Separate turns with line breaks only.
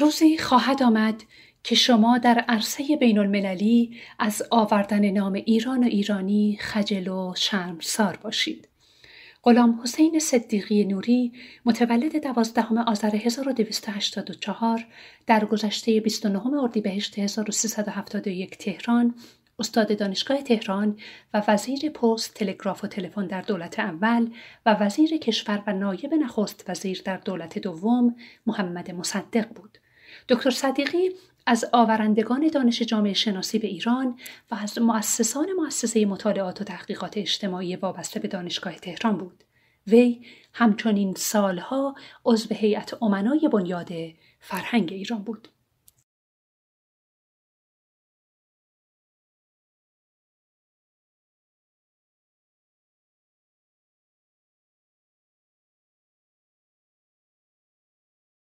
روزی خواهد آمد که شما در عرصه بین المللی از آوردن نام ایران و ایرانی خجل و شرمسار باشید. غلام حسین صدیقی نوری متولد 12 آذر 1284 در گذشته 29 اردیبهشت 1371 تهران استاد دانشگاه تهران و وزیر پست تلگراف و تلفن در دولت اول و وزیر کشور و نایب نخست وزیر در دولت دوم محمد مصدق بود. دکتر صدیقی از آورندگان دانش جامعه شناسی به ایران و از مؤسسان مؤسسه مطالعات و تحقیقات اجتماعی وابسته به دانشگاه تهران بود. وی همچنین سالها عضو هیئت امنای بنیاد
فرهنگ ایران بود.